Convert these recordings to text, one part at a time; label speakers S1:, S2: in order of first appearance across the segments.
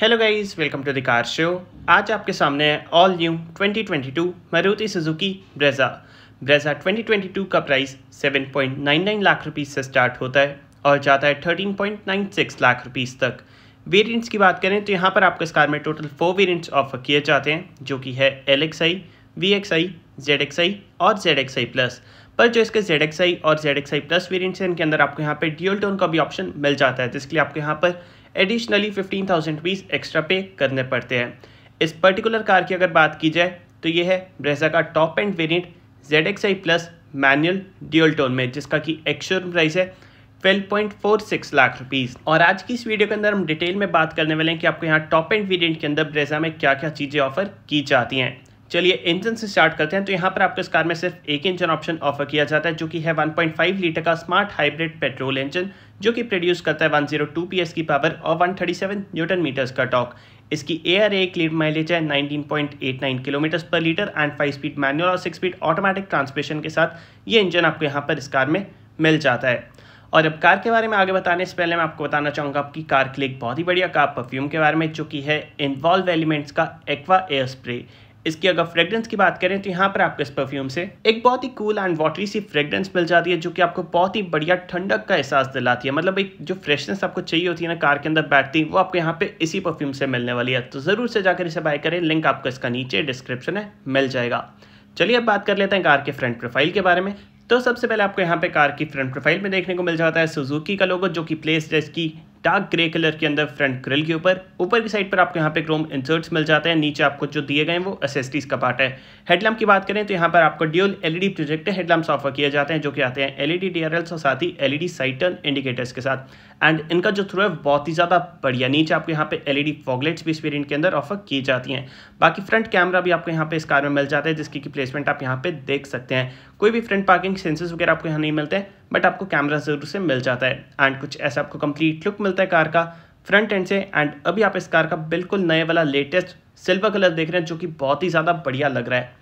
S1: Hello guys welcome to the car show आज आपके सामने है all new 2022 Maruti Suzuki Brezza Brezza 2022 का प्राइस 7.99 लाख रुपीस से स्टार्ट होता है और जाता है 13.96 लाख रुपीस तक वेरिएंट्स की बात करें तो यहाँ पर आपको इस कार में टोटल फोर वेरिएंट्स ऑफर किए जाते हैं जो कि है L X I V X I Z X I और जेड एक्स आई प्लस पर जो इसके जेड एक्स आई और Z X I plus variants हैं इनके अंदर आपको यहाँ पर ड्यूल टोन का भी ऑप्शन मिल जाता है जिसके तो लिए आपको यहाँ पर additionally fifteen thousand rupees extra pay करने पड़ते हैं इस पर्टिकुलर कार की अगर बात की जाए तो ये है ब्रेजा का top end variant Z X I plus manual dual tone में जिसका कि एक्शोरूम प्राइस है 12.46 लाख रुपीज और आज की इस वीडियो के अंदर हम डिटेल में बात करने वाले हैं कि आपको यहाँ टॉप एंड वेरिएंट के अंदर ब्रेजा में क्या क्या चीज़ें ऑफर की जाती हैं चलिए इंजन से स्टार्ट करते हैं तो यहाँ पर आपको इस कार में सिर्फ एक इंजन ऑप्शन ऑफर किया जाता है जो कि है 1.5 लीटर का स्मार्ट हाइब्रिड पेट्रोल इंजन जो कि प्रोड्यूस करता है 102 एस की पावर और 137 न्यूटन मीटर्स का टॉक इसकी A R A claimed mileage है 19.89 kilometre per litre and five speed manual और सिक्स स्पीड ऑटोमेटिक ट्रांसमिशन के साथ ये इंजन आपको यहाँ पर इस कार में मिल जाता है और अब कार के बारे में आगे बताने से पहले मैं आपको बताना चाहूँगा आपकी कार क्लिक बहुत ही बढ़िया कार परफ्यूम के बारे में जो कि है इन्वॉल्व एलिमेंट्स का एक्वा एयर स्प्रे इसकी अगर फ्रेग्रेंस की बात करें तो यहाँ पर आपको इस परफ्यूम से एक बहुत ही cool and watery sea fragrance मिल जाती है जो कि आपको बहुत ही बढ़िया ठंडक का एहसास दिलाती है मतलब एक जो फ्रेशनेस आपको चाहिए होती है ना कार के अंदर बैठती वो आपको यहाँ पे इसी परफ्यूम से मिलने वाली है तो ज़रूर से जाकर इसे बाय करें लिंक आपको इसका नीचे डिस्क्रिप्शन है मिल जाएगा चलिए अब बात कर लेते हैं कार के फ्रंट प्रोफाइल के बारे में तो सबसे पहले आपको यहाँ पे कार की फ्रंट प्रोफाइल में देखने को मिल जाता है सुजुकी का लोगो जो कि प्लेस इसकी डार्क ग्रे कलर के अंदर फ्रंट ग्रिल के ऊपर ऊपर की साइड पर आपको यहाँ पे क्रोम इंसर्ट्स मिल जाते हैं नीचे आपको जो दिए गए वो एसेसरीज का पार्ट है हेडलैम्प की बात करें तो यहाँ पर आपको dual LED projector headlamp offer किए जाते हैं जो कि आते हैं एलईडी डीआरएल्स और साथ ही एलईडी साइटर्न इंडिकेटर्स के साथ एंड इनका जो थ्रो है बहुत ही ज़्यादा बढ़िया नीचे आपको यहाँ पे एलईडी फॉगलेट्स e भी इस वेरियंट के अंदर ऑफर की जाती हैं बाकी फ्रंट कैमरा भी आपको यहाँ पे इस कार में मिल जाता है जिसकी की प्लेसमेंट आप यहाँ पे देख सकते हैं कोई भी फ्रंट पार्किंग सेंसर्स वगैरह आपको यहाँ नहीं मिलते बट आपको कैमरा ज़रूर से मिल जाता है एंड कुछ ऐसा आपको कंप्लीट लुक मिलता है कार का फ्रंट एंड से एंड अभी आप इस कार का बिल्कुल नए वाला लेटेस्ट सिल्वर कलर देख रहे हैं जो कि बहुत ही ज़्यादा बढ़िया लग रहा है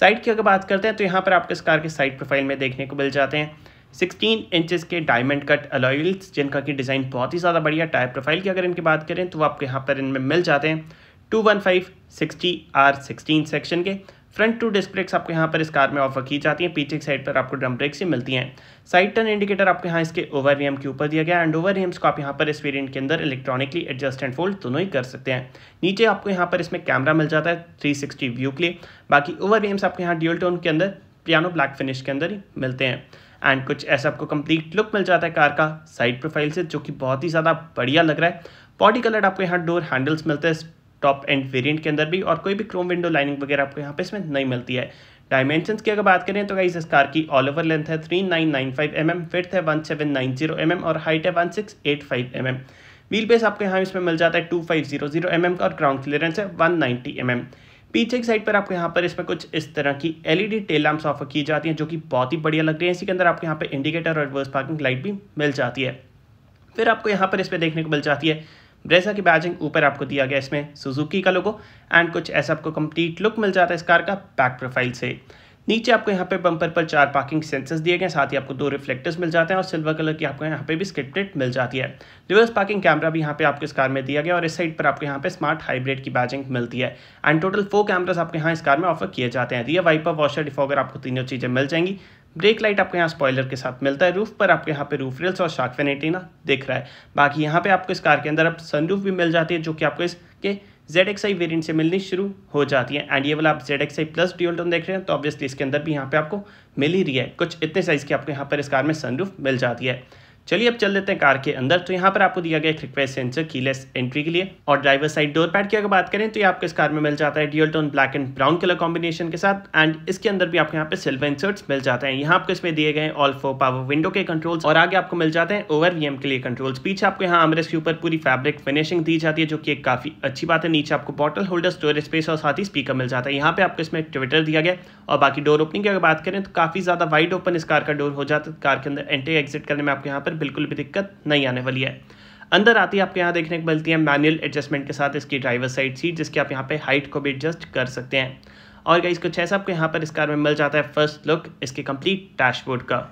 S1: साइड की अगर बात करते हैं तो यहाँ पर आपको इस कार के साइड प्रोफाइल में देखने को मिल जाते हैं सिक्सटीन इंचज़ के डायमंड कट अलॉयल्स जिनका कि डिज़ाइन बहुत ही ज़्यादा बढ़िया टायर प्रोफाइल की अगर इनकी बात करें तो आपके यहाँ पर इनमें मिल जाते हैं two one five sixty R sixteen section के फ्रंट टू डिस्क ब्रेक्स आपके यहाँ पर इस कार में ऑफर की जाती हैं पीछे की साइड पर आपको ड्रम ब्रेक्स ही मिलती हैं साइड टर्न इंडिकेटर आपके यहाँ इसके ओवर रीएम के ऊपर दिया गया एंड ओवर रीएम्स को आप यहाँ पर इस वेरिएंट के अंदर इलेक्ट्रॉनिकली एडजस्ट एंड फोल्ड दोनों ही कर सकते हैं नीचे आपको यहाँ पर इसमें कैमरा मिल जाता है सिक्सटी व्यू के लिए बाकी ओवर रियम्स आपके यहाँ ड्यूल टोन के अंदर पियानो ब्लैक फिनिश के अंदर ही मिलते हैं एंड कुछ ऐसा आपको कंप्लीट लुक मिल जाता है कार का साइड प्रोफाइल से जो कि बहुत ही ज़्यादा बढ़िया लग रहा है बॉडी कलर आपको यहाँ डोर हैंडल्स मिलते हैं टॉप एंड वेरिएंट के अंदर भी और कोई भी क्रोम विंडो लाइनिंग वगैरह आपको यहाँ पे इसमें नहीं मिलती है डायमेंशंस की अगर बात करें तो गाइस इस कार की ऑल ओवर लेंथ है 3995 mm, फिथ है 1790 mm और हाइट है 1685 mm. व्हील बेस आपको यहाँ इसमें मिल जाता है 2500 mm और ग्राउंड क्लियरेंस है 190 mm. पीछे की साइड पर आपको यहाँ पर इसमें कुछ इस तरह की एलईडी टेल लैम्प्स ऑफर की जाती हैं जो कि बहुत ही बढ़िया लग रही है इसी के अंदर आपको यहाँ पे इंडिकेटर और रिवर्स पार्किंग लाइट भी मिल जाती है फिर आपको यहाँ पर इसमें देखने को मिल जाती है ब्रेसा की बैजिंग ऊपर आपको दिया गया इसमें सुजुकी का लोगो एंड कुछ ऐसा आपको कंप्लीट लुक मिल जाता है इस कार का बैक प्रोफाइल से नीचे आपको यहाँ पे बंपर पर चार पार्किंग सेंसर्स दिए गए साथ ही आपको दो रिफ्लेक्टर्स मिल जाते हैं और सिल्वर कलर की आपको यहाँ पे भी स्क्रिप्टेड मिल जाती है रिवर्स पार्किंग कैमरा भी यहाँ पे आपको इस कार में दिया गया और इस साइड पर आपको यहाँ पे स्मार्ट हाइब्रिड की बैजिंग मिलती है एंड टोटल फोर कैमराज आपके यहाँ इस कार में ऑफर किए जाते हैं रियर वाइपर वॉशर डिफॉगर आपको तीनों चीज़ें मिल जाएंगी ब्रेक लाइट आपको यहाँ स्पॉइलर के साथ मिलता है रूफ पर आपको यहाँ पे रूफ रेल्स और शार्क फेनेटीना दिख रहा है बाकी यहाँ पे आपको इस कार के अंदर अब सनरूफ भी मिल जाती है जो कि आपको इसके जेड एक्स आई वेरियंट से मिलनी शुरू हो जाती है एंड ये वाला आप Z X I plus tone देख रहे हैं तो ऑब्वियसली इसके अंदर भी यहाँ पे आपको मिल ही रही है कुछ इतने साइज़ की आपको यहाँ पर इस कार में सनरूफ मिल जाती है चलिए अब चल देते हैं कार के अंदर तो यहाँ पर आपको दिया गया एक रिक्वेस्ट सेंसर कीलेस एंट्री के लिए और ड्राइवर साइड डोर पैड की अगर बात करें तो ये आपको इस कार में मिल जाता है dual tone black and brown colour combination के साथ एंड इसके अंदर भी आपको यहाँ पे सिल्वर इंसर्ट्स मिल जाते हैं यहाँ आपको इसमें दिए गए ऑल फोर पावर विंडो के कंट्रोल्स और आगे आपको मिल जाते हैं ओवर वीएम के लिए कंट्रोल्स पीछे आपको यहाँ अमरस के ऊपर पूरी फैब्रिक फिनिशिंग दी जाती है जो कि काफी अच्छी बात है नीचे आपको बॉटल होल्डर स्टोरेज स्पेस और साथ ही स्पीकर मिल जाता है यहाँ पे आपको इसमें ट्विटर दिया गया और बाकी डोर ओपनिंग की अगर बात करें तो काफी ज्यादा वाइड ओपन इस कार का डोर हो जाता है कार के अंदर एंट्री एग्जिट करने में आपको यहाँ पर बिल्कुल भी दिक्कत नहीं आने वाली है अंदर आती है आपके यहाँ देखने को मिलती है मैनुअल एडजस्टमेंट के साथ इसकी ड्राइवर साइड सीट जिसकी आप यहाँ पे हाइट को भी एडजस्ट कर सकते हैं और गाइस कुछ ऐसा आपको यहाँ पर इस कार में मिल जाता है फर्स्ट लुक इसके कंप्लीट डैशबोर्ड का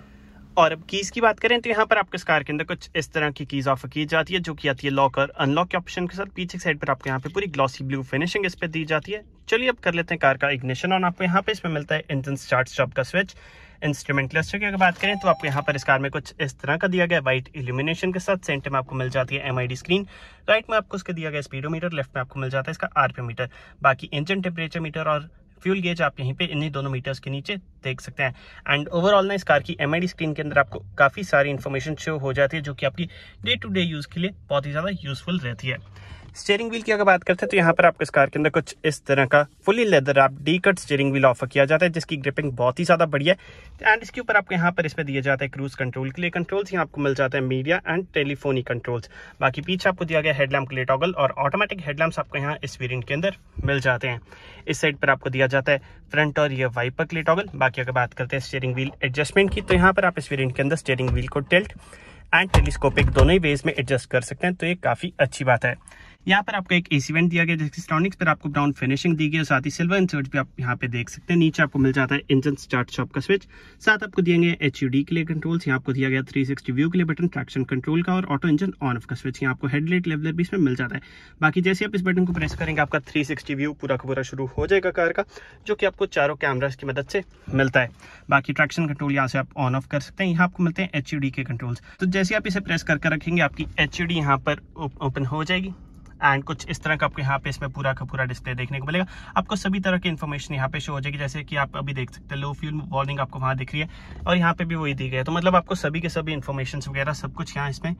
S1: और अब कीज़ की बात करें तो यहाँ पर आपके इस कार के अंदर कुछ इस तरह की कीज़ ऑफर की जाती है जो कि आती है लॉकर अनलॉक के ऑप्शन के साथ पीछे साइड पर आपके यहाँ पे पूरी ग्लॉसी ब्लू फिनिशिंग इस पर दी जाती है चलिए अब कर लेते हैं कार का इग्निशन ऑन आपको यहाँ पे इसमें मिलता है इंजन स्टार्ट स्टॉप का स्विच इंस्ट्रूमेंट क्लस्टर की अगर बात करें तो आपको यहाँ पर इस कार में कुछ इस तरह का दिया गया वाइट इल्यूमिनेशन के साथ सेंटर में आपको मिल जाती है एम स्क्रीन राइट में आपको उसका दिया गया स्पीडोमीटर लेफ्ट में आपको मिल जाता है इसका मीटर बाकी इंजन टेम्परेचर मीटर और फ्यूल गेज आप यहीं पे इन्हीं दोनों मीटर्स के नीचे देख सकते हैं एंड ओवरऑल ना इस कार की एम स्क्रीन के अंदर आपको काफ़ी सारी इन्फॉर्मेशन शो हो जाती है जो कि आपकी डे टू डे यूज़ के लिए बहुत ही ज़्यादा यूजफुल रहती है स्टेयरिंग व्हील की अगर बात करते हैं तो यहाँ पर आपको इस कार के अंदर कुछ इस तरह का फुली लेदर आप D cut steering wheel offer किया जाता है जिसकी ग्रिपिंग बहुत ही ज़्यादा बढ़िया है एंड इसके ऊपर आपको यहाँ पर इसमें दिया जाता है क्रूज कंट्रोल के लिए कंट्रोल्स यहाँ आपको मिल जाता है मीडिया एंड टेलीफोनी कंट्रोल्स बाकी पीछे आपको दिया गया हेडलैम्प के टॉगल और ऑटोमेटिक हेडलैम्प आपको यहाँ इस वेरियंट के अंदर मिल जाते हैं इस साइड पर आपको दिया जाता है फ्रंट और ये वाइपर के लिए टॉगल बाकी अगर बात करते हैं स्टेयरिंग व्हील एडजस्टमेंट की तो यहाँ पर आप इस वेरियंट के अंदर स्टेयरिंग व्हील को टेल्ट एंड टेलीस्कोपिक दोनों ही वेज में एडजस्ट कर सकते हैं तो ये काफ़ी अच्छी बात है यहाँ पर आपको एक वेंट दिया गया जैसे स्टॉनिक्स पर आपको ब्राउन फिनिशिंग दी गई और साथ ही सिल्वर इंसर्ट भी आप यहाँ पे देख सकते हैं नीचे आपको मिल जाता है इंजन स्टार्ट शॉप का स्विच साथ आपको दिए गए एच के लिए कंट्रोल्स यहाँ आपको दिया गया 360 व्यू के लिए बटन ट्रैक्शन कंट्रोल का और ऑटो इंजन ऑन ऑफ का स्विच यहाँ आपको हेडलाइट लेवलर भी इसमें मिल जाता है बाकी जैसे आप इस बटन को प्रेस करेंगे आपका थ्री व्यू पूरा का पूरा शुरू हो जाएगा कार का जो कि आपको चारों कैमराज की मदद से मिलता है बाकी ट्रैक्शन कंट्रोल यहाँ से आप ऑन ऑफ कर सकते हैं यहाँ आपको मिलते हैं एच के कंट्रोल्स तो जैसे आप इसे प्रेस करके रखेंगे आपकी एच यू यहाँ पर ओपन हो जाएगी एंड कुछ इस तरह का आपको यहाँ पे इसमें पूरा का पूरा डिस्प्ले देखने को मिलेगा आपको सभी तरह की इन्फॉर्मेशन यहाँ पे शो हो जाएगी जैसे कि आप अभी देख सकते हैं लो फ्यूल वार्निंग आपको वहाँ दिख रही है और यहाँ पे भी वही दी गई है तो मतलब आपको सभी के सभी इन्फॉर्मेशन वगैरह सब कुछ यहाँ इसमें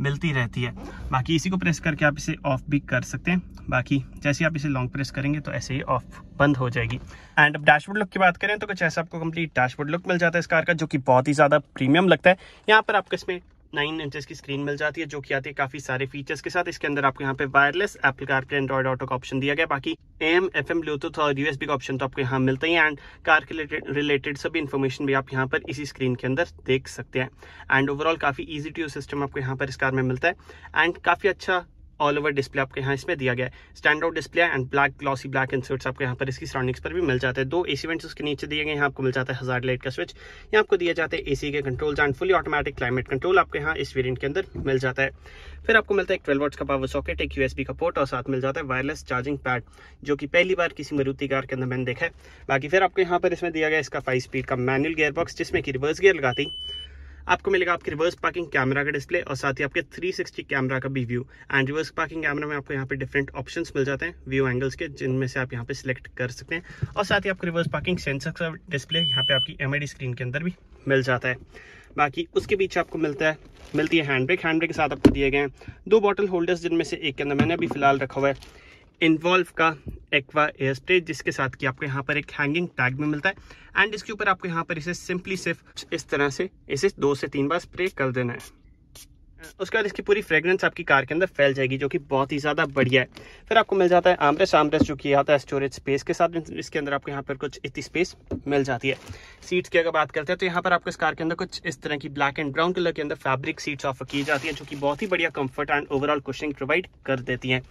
S1: मिलती रहती है बाकी इसी को प्रेस करके आप इसे ऑफ भी कर सकते हैं बाकी जैसे आप इसे लॉन्ग प्रेस करेंगे तो ऐसे ही ऑफ बंद हो जाएगी एंड अब डैशबोर्ड लुक की बात करें तो कुछ ऐसा आपको कंप्लीट डैशबोर्ड लुक मिल जाता है इस कार का जो कि बहुत ही ज़्यादा प्रीमियम लगता है यहाँ पर आपको इसमें नाइन इंचज की स्क्रीन मिल जाती है जो कि आती है काफी सारे फीचर्स के साथ इसके अंदर आपको यहाँ पे वायरलेस एप्पल के एंड्रॉइड ऑटो का ऑप्शन दिया गया बाकी एम एफ एम ब्लूटूथ और यूएसबी का ऑप्शन तो आपको यहाँ मिलता ही एंड कार के रिलेटेड सभी इन्फॉर्मेशन भी आप यहाँ पर इसी स्क्रीन के अंदर देख सकते हैं एंड ओवरऑल काफी ईजी टू यूज सिस्टम आपको यहाँ पर इस कार में मिलता है एंड काफी अच्छा ऑल ओवर डिस्प्ले आपको यहाँ इसमें दिया गया है stand out display and black glossy black inserts आपको यहाँ पर इसकी सराउंडिंग्स पर भी मिल जाते हैं दो एसी वेंट्स उसके नीचे दिए गए यहाँ आपको मिल जाता है हजार लाइट का स्विच यहाँ आपको दिया जाता है एसी के control and fully automatic climate control आपको यहाँ इस वेरियंट के अंदर मिल जाता है फिर आपको मिलता है एक ट्वेल्व का पावर सॉकेट एक यूएसबी का पोर्ट और साथ मिल जाता है वायरलेस चार्जिंग पैड जो कि पहली बार किसी मरूती कार के अंदर मैंने देखा है बाकी फिर आपको यहाँ पर इसमें दिया गया इसका फाइव स्पीड का मैनुअल गेयर बॉक्स जिसमें कि रिवर्स गियर लगाती आपको मिलेगा आपके रिवर्स पार्किंग कैमरा का डिस्प्ले और साथ ही आपके 360 कैमरा का भी view and reverse parking camera में आपको यहाँ पे डिफरेंट ऑप्शंस मिल जाते हैं व्यू एंगल्स के जिनमें से आप यहाँ पे सिलेक्ट कर सकते हैं और साथ ही आपको रिवर्स पार्किंग सेंसर का डिस्प्ले यहाँ पे आपकी एम स्क्रीन के अंदर भी मिल जाता है बाकी उसके पीछे आपको मिलता है मिलती है हैंड ब्रेक हैंड ब्रेक के साथ आपको दिए गए हैं दो बॉटल होल्डर्स जिनमें से एक के अंदर मैंने अभी फिलहाल रखा हुआ है इन्वॉल्व का एक्वा एयर स्टेज जिसके साथ कि आपको यहाँ पर एक हैंगिंग टैग भी मिलता है एंड इसके ऊपर आपको यहाँ पर इसे सिंपली सिर्फ इस तरह से इसे दो से तीन बार स्प्रे कर देना है उसके बाद इसकी पूरी फ्रेगरेंस आपकी कार के अंदर फैल जाएगी जो कि बहुत ही ज़्यादा बढ़िया है फिर आपको मिल जाता है आमरेस आमरेस जो कि आता है स्टोरेज स्पेस के साथ इसके अंदर आपको यहाँ पर कुछ इतनी स्पेस मिल जाती है सीट्स की अगर बात करते हैं तो यहाँ पर आपको इस कार के अंदर कुछ इस तरह की ब्लैक एंड ब्राउन कलर के अंदर फैब्रिक सीट्स ऑफर की जाती है जो कि बहुत ही बढ़िया comfort and overall cushioning provide कर देती है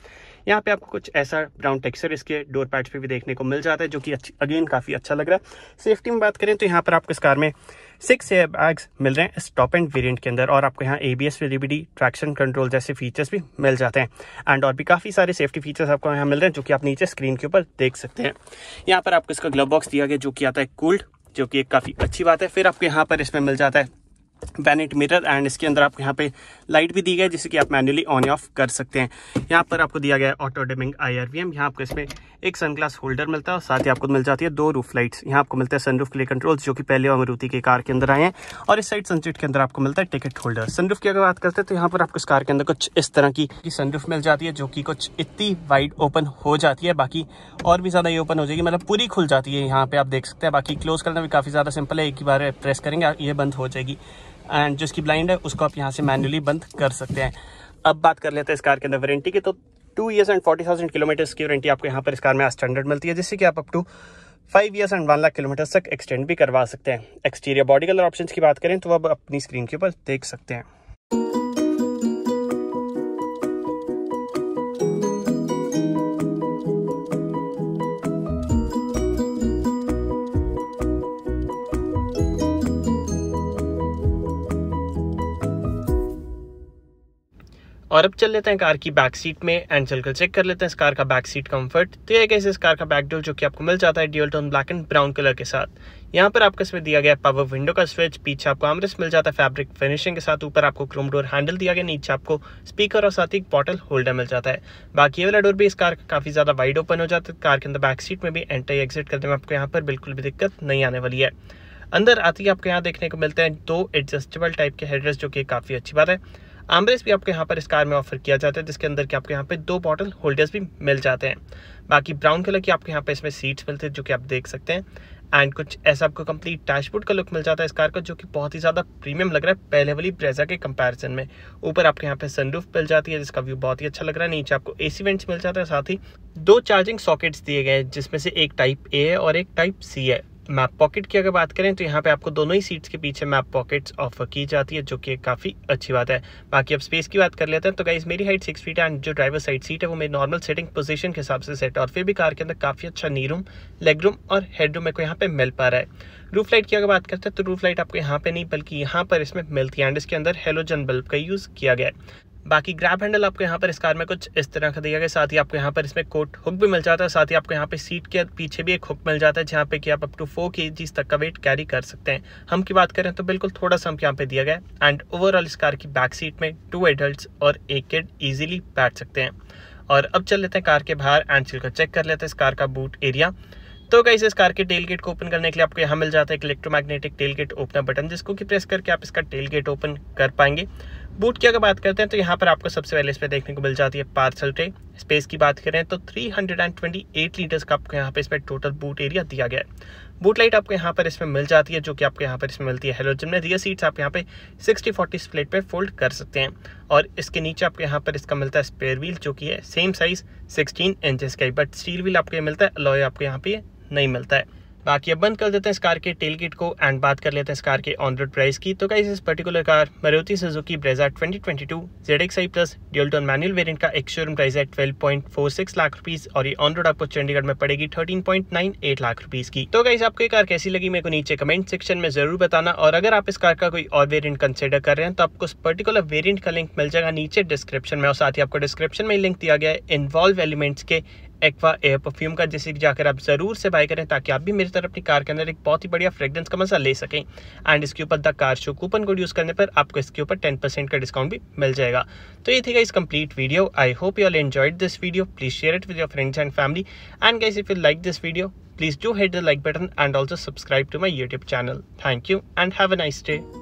S1: यहाँ पे आपको कुछ ऐसा ब्राउन टेक्सचर इसके डोर पैड्स पे भी देखने को मिल जाता है जो कि अगेन काफ़ी अच्छा लग रहा है सेफ्टी में बात करें तो यहाँ पर आपको इस कार में सिक्स एयर बैग्स मिल रहे हैं स्टॉप एंड वेरिएंट के अंदर और आपको यहाँ A B S traction control जैसे फीचर्स भी मिल जाते हैं एंड और भी काफ़ी सारे सेफ्टी फीचर्स आपको यहाँ मिल रहे हैं जो कि आप नीचे स्क्रीन के ऊपर देख सकते हैं यहाँ पर आपको इसका ग्लव बॉक्स दिया गया जो कि आता है कूल्ड जो कि एक काफ़ी अच्छी बात है फिर आपको यहाँ पर इसमें मिल जाता है वैनिट मिरर एंड इसके अंदर आपको यहाँ पे लाइट भी दी गई है जिसे कि आप मैनुअली ऑन ऑफ कर सकते हैं यहाँ पर आपको दिया गया है ऑटो डिमिंग आई आर यहाँ आपको इसमें एक सनग्लास होल्डर मिलता है और साथ ही आपको मिल जाती है दो रूफ लाइट्स यहाँ आपको मिलता है सनरूफ के लिए कंट्रोल्स जो कि पहले अमरूती के कार के अंदर आए हैं और इस साइड सनसेट के अंदर आपको मिलता है टिकट होल्डर सनरूफ की अगर बात करते हैं तो यहाँ पर आपको इस कार के अंदर कुछ इस तरह की सनरूफ मिल जाती है जो कि कुछ इतनी वाइड ओपन हो जाती है बाकी और भी ज़्यादा ये ओपन हो जाएगी मतलब पूरी खुल जाती है यहाँ पे आप देख सकते हैं बाकी क्लोज करना भी काफ़ी ज़्यादा सिंपल है एक ही बार प्रेस करेंगे ये बंद हो जाएगी एंड जो इसकी ब्लाइंड है उसको आप यहाँ से मैनुअली बंद कर सकते हैं अब बात कर लेते हैं इस कार के अंदर वारंटी की तो two years and forty thousand kilometres की वारंटी आपको यहाँ पर इस कार में स्टैंडर्ड मिलती है जिससे कि आप up to five years and one lakh kilometres तक एक्सटेंड भी करवा सकते हैं एक्सटीरियर बॉडी कलर ऑप्शन की बात करें तो आप अपनी स्क्रीन के ऊपर देख सकते हैं और अब चल लेते हैं कार की बैक सीट में एंड चलकर चेक कर लेते हैं इस कार का बैक सीट कंफर्ट तो ये कैसे इस कार का बैक डोर जो कि आपको मिल जाता है dual tone black and brown colour के साथ यहाँ पर आपको इसमें दिया गया पावर विंडो का स्विच पीछे आपको आमरस मिल जाता है फैब्रिक फिनिशिंग के साथ ऊपर आपको क्रोम डोर हैंडल दिया गया नीचे आपको स्पीकर और साथ ही एक बॉटल होल्डर मिल जाता है बाकी ये वाला डोर भी इस कार का काफ़ी ज़्यादा वाइड ओपन हो जाता है कार के अंदर बैक सीट में भी एंटर एग्जिट करने में आपको यहाँ पर बिल्कुल भी दिक्कत नहीं आने वाली है अंदर आती है आपको यहाँ देखने को मिलते हैं दो एडजस्टेबल टाइप के हेडरेस्ट जो कि काफ़ी अच्छी बात है आमरेस भी आपके यहाँ पर इस कार में ऑफर किया जाता है जिसके अंदर के आपके यहाँ पे दो बॉटल होल्डर्स भी मिल जाते हैं बाकी ब्राउन कलर की आपको यहाँ पे इसमें सीट्स मिलते हैं जो कि आप देख सकते हैं एंड कुछ ऐसा आपको कंप्लीट डैशबोर्ड का लुक मिल जाता है इस कार का जो कि बहुत ही ज़्यादा प्रीमियम लग रहा है पहले वाली ब्रेजा के कंपैरिजन में ऊपर आपके यहाँ पे सनरूफ मिल जाती है जिसका व्यू बहुत ही अच्छा लग रहा है नीचे आपको एसी वेंट्स मिल जाता है साथ ही दो चार्जिंग सॉकेट्स दिए गए हैं जिसमें से एक टाइप ए है और एक टाइप सी है मैप पॉकेट की अगर बात करें तो यहाँ पे आपको दोनों ही सीट्स के पीछे मैप पॉकेट्स ऑफर की जाती है जो कि काफ़ी अच्छी बात है बाकी अब स्पेस की बात कर लेते हैं तो गाइज मेरी हाइट सिक्स फीट एंड जो ड्राइवर साइड सीट है वो मेरी नॉर्मल सेटिंग पोजीशन के हिसाब से सेट और फिर भी कार के अंदर काफ़ी अच्छा नी रूम लेग रूम और हेड रूम मेरे को यहाँ पर मिल पा रहा है रूफ लाइट की अगर बात करते हैं तो रूफ लाइट आपको यहाँ पे नहीं बल्कि यहाँ पर इसमें मिलती है एंड इसके अंदर हेलोजन बल्ब का यूज़ किया गया है बाकी ग्रैब हैंडल आपको यहाँ पर इस कार में कुछ इस तरह का दिया गया साथ ही आपको यहाँ पर इसमें कोट हुक भी मिल जाता है साथ ही आपको यहाँ पे सीट के पीछे भी एक हुक मिल जाता है जहाँ पे कि आप अप टू फोर के तक का वेट कैरी कर सकते हैं हम की बात करें तो बिल्कुल थोड़ा सा हम यहाँ पे दिया गया एंड ओवरऑल इस कार की बैक सीट में टू एडल्ट और एक किड ईजिली बैठ सकते हैं और अब चल लेते हैं कार के बाहर एंड सील को चेक कर लेते हैं इस कार का बूट एरिया तो कैसे इस कार के टेल गेट को ओपन करने के लिए आपको यहाँ मिल जाता है एक electromagnetic tailgate opener button जिसको कि प्रेस करके आप इसका टेल गेट ओपन कर पाएंगे बूट की अगर बात करते हैं तो यहाँ पर आपको सबसे पहले इसमें देखने को मिल जाती है पार्सल ट्रे स्पेस की बात करें तो 328 लीटर्स का आपको यहाँ पर इसमें टोटल बूट एरिया दिया गया है बूट लाइट आपको यहाँ पर इसमें मिल जाती है जो कि आपको यहाँ पर इसमें मिलती है हेलोजन में रियर सीट्स आप यहाँ पे 60 40 स्प्लिट पे फोल्ड कर सकते हैं और इसके नीचे आपको यहाँ पर इसका मिलता है स्पेयर व्हील जो कि है सेम साइज़ सिक्सटीन इंचज का ही बट स्टील व्हील आपको ये मिलता है अलॉय आपको यहाँ पे नहीं मिलता है बाकी अब बंद कर देते हैं इस कार के टेल किट को एंड बात कर लेते हैं इस कार के ऑन रोड प्राइस की तो गाइस इस particular car Maruti Suzuki Brezza 2022 ZXi plus dual tone manual variant का एक शोरूम प्राइस है 12.46 लाख रुपीस और ये ऑन रोड आपको चंडीगढ़ में पड़ेगी 13.98 लाख रुपीस की तो गाइस आपको ये कार कैसी लगी मेरे को नीचे कमेंट सेक्शन में जरूर बताना और अगर आप इस कार का कोई और वेरियंट कंसिडर कर रहे हैं तो आपको उस पर्टिकुलर वेरियंट का लिंक मिल जाएगा नीचे डिस्क्रिप्शन में और साथ ही आपको डिस्क्रिप्शन में लिंक दिया गया है इन्वॉल्व एलिमेंट्स के एक्वा एयर परफ्यूम का जिसे जाकर आप ज़रूर से बाय करें ताकि आप भी मेरी तरफ अपनी कार के अंदर एक बहुत ही बढ़िया फ्रेग्रेंस का मजा ले सकें एंड इसके ऊपर the car show coupon code use करने पर आपको इसके ऊपर टेन परसेंट का डिस्काउंट भी मिल जाएगा तो ये थी इस complete video I hope you all enjoyed this video please share it with your friends and family and guys if you like this video please do hit the like button and also subscribe to my YouTube channel thank you and have a nice day